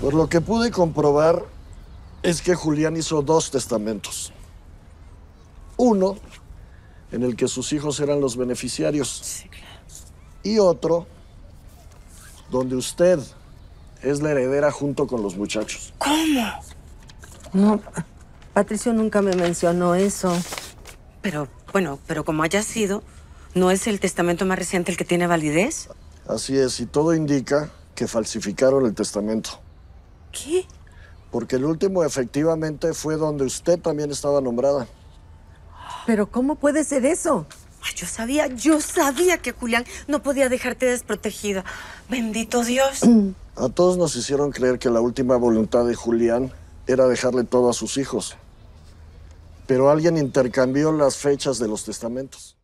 Por lo que pude comprobar es que Julián hizo dos testamentos. Uno en el que sus hijos eran los beneficiarios. Sí, claro. Y otro donde usted es la heredera junto con los muchachos. ¿Cómo? No, Patricio nunca me mencionó eso. Pero, bueno, pero como haya sido, ¿no es el testamento más reciente el que tiene validez? Así es, y todo indica que falsificaron el testamento. ¿Qué? Porque el último efectivamente fue donde usted también estaba nombrada. Pero ¿cómo puede ser eso? yo sabía, yo sabía que Julián no podía dejarte desprotegida. Bendito Dios. A todos nos hicieron creer que la última voluntad de Julián era dejarle todo a sus hijos. Pero alguien intercambió las fechas de los testamentos.